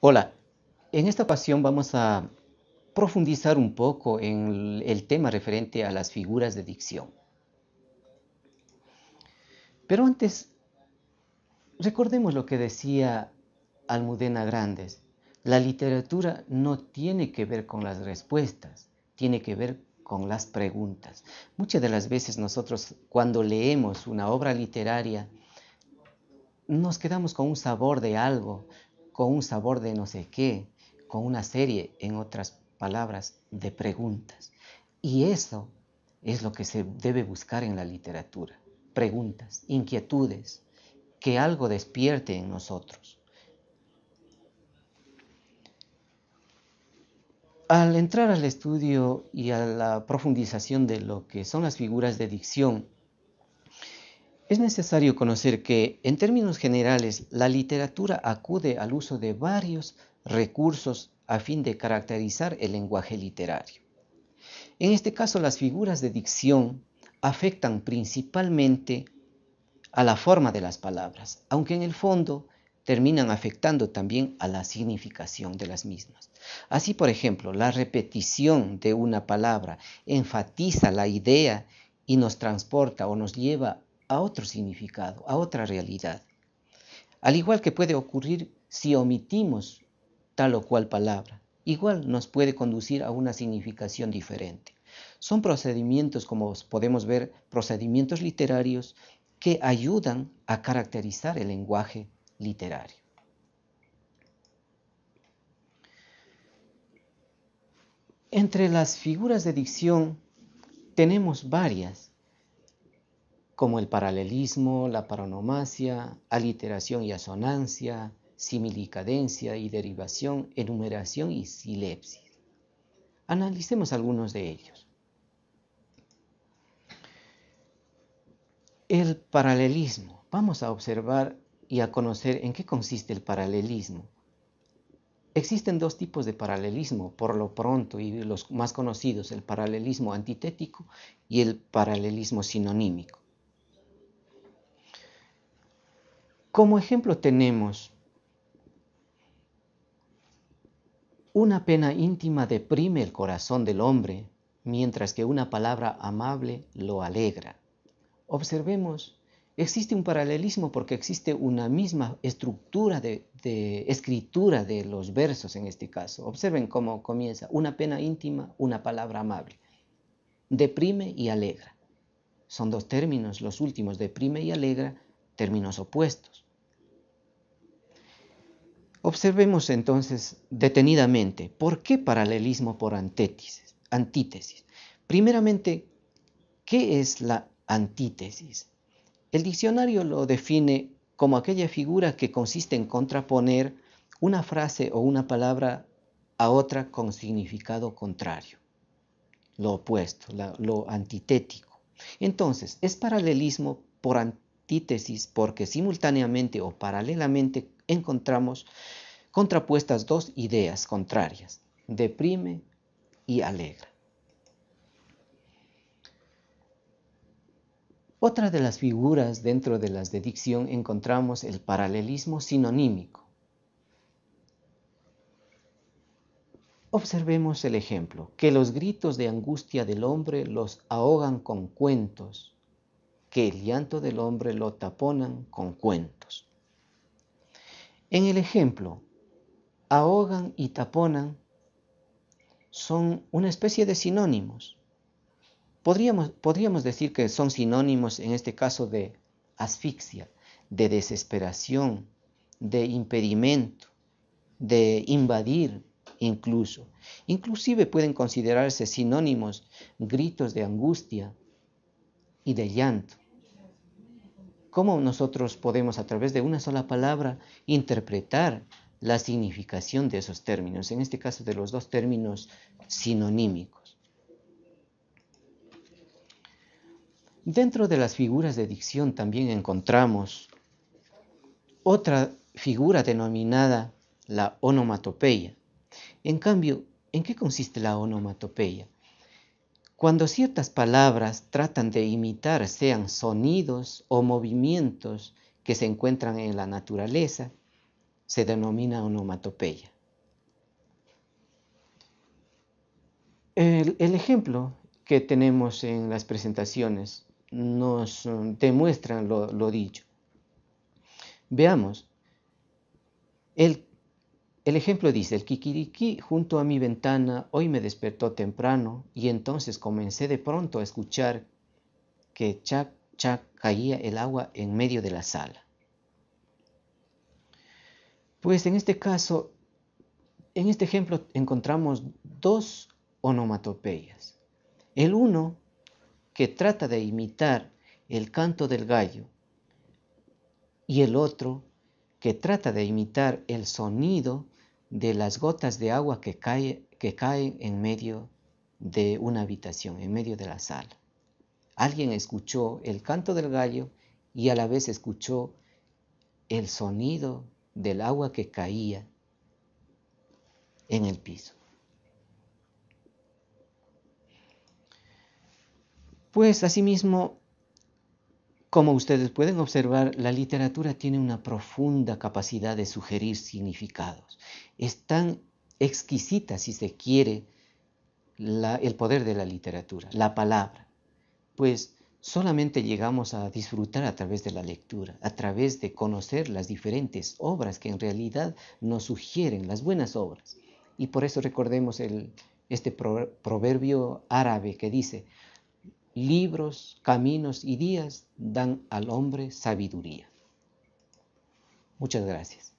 Hola, en esta ocasión vamos a profundizar un poco en el tema referente a las figuras de dicción. Pero antes, recordemos lo que decía Almudena Grandes. La literatura no tiene que ver con las respuestas, tiene que ver con las preguntas. Muchas de las veces nosotros cuando leemos una obra literaria nos quedamos con un sabor de algo, con un sabor de no sé qué, con una serie, en otras palabras, de preguntas. Y eso es lo que se debe buscar en la literatura. Preguntas, inquietudes, que algo despierte en nosotros. Al entrar al estudio y a la profundización de lo que son las figuras de dicción es necesario conocer que, en términos generales, la literatura acude al uso de varios recursos a fin de caracterizar el lenguaje literario. En este caso, las figuras de dicción afectan principalmente a la forma de las palabras, aunque en el fondo terminan afectando también a la significación de las mismas. Así, por ejemplo, la repetición de una palabra enfatiza la idea y nos transporta o nos lleva a otro significado, a otra realidad. Al igual que puede ocurrir si omitimos tal o cual palabra, igual nos puede conducir a una significación diferente. Son procedimientos, como podemos ver, procedimientos literarios que ayudan a caracterizar el lenguaje literario. Entre las figuras de dicción tenemos varias como el paralelismo, la paronomasia, aliteración y asonancia, similicadencia y derivación, enumeración y silepsis. Analicemos algunos de ellos. El paralelismo. Vamos a observar y a conocer en qué consiste el paralelismo. Existen dos tipos de paralelismo, por lo pronto, y los más conocidos, el paralelismo antitético y el paralelismo sinonímico. Como ejemplo tenemos una pena íntima deprime el corazón del hombre, mientras que una palabra amable lo alegra. Observemos, existe un paralelismo porque existe una misma estructura de, escritura de los versos en este caso. Observen cómo comienza, una pena íntima, una palabra amable. Deprime y alegra. Son dos términos, los últimos, deprime y alegra, términos opuestos. Observemos entonces detenidamente por qué paralelismo por antítesis. antítesis. Primeramente, ¿qué es la antítesis? El diccionario lo define como aquella figura que consiste en contraponer una frase o una palabra a otra con significado contrario, lo opuesto, lo antitético. Entonces, es paralelismo por, antítesis? porque simultáneamente o paralelamente encontramos contrapuestas dos ideas contrarias, deprime y alegra. Otra de las figuras dentro de las de dicción encontramos el paralelismo sinonímico. Observemos el ejemplo, que los gritos de angustia del hombre los ahogan con cuentos, que el llanto del hombre lo taponan con cuentos. En el ejemplo, ahogan y taponan son una especie de sinónimos. Podríamos, podríamos decir que son sinónimos en este caso de asfixia, de desesperación, de impedimento, de invadir incluso. Inclusive pueden considerarse sinónimos gritos de angustia y de llanto cómo nosotros podemos a través de una sola palabra interpretar la significación de esos términos, en este caso de los dos términos sinonímicos. Dentro de las figuras de dicción también encontramos otra figura denominada la onomatopeya. En cambio, ¿en qué consiste la onomatopeya? Cuando ciertas palabras tratan de imitar sean sonidos o movimientos que se encuentran en la naturaleza, se denomina onomatopeya. El, ejemplo que tenemos en las presentaciones nos mm, demuestra lo, lo dicho. Veamos, el el ejemplo dice, el kikiriki junto a mi ventana hoy me despertó temprano y entonces comencé de pronto a escuchar que chac, chac caía el agua en medio de la sala. Pues en este caso, en este ejemplo encontramos dos onomatopeyas. El uno, que trata de imitar el canto del gallo, y el otro, que trata de imitar el sonido de las gotas de agua que, cae, que caen en medio de una habitación, en medio de la sala. Alguien escuchó el canto del gallo y a la vez escuchó el sonido del agua que caía en el piso. Pues asimismo, como ustedes pueden observar, la literatura tiene una profunda capacidad de sugerir significados. Es tan exquisita, si se quiere, el poder de la literatura, la palabra. Pues solamente llegamos a disfrutar a través de la lectura, a través de conocer las diferentes obras que en realidad nos sugieren las buenas obras. Y por eso recordemos este proverbio árabe que dice, libros, caminos y días dan al hombre sabiduría. Muchas gracias.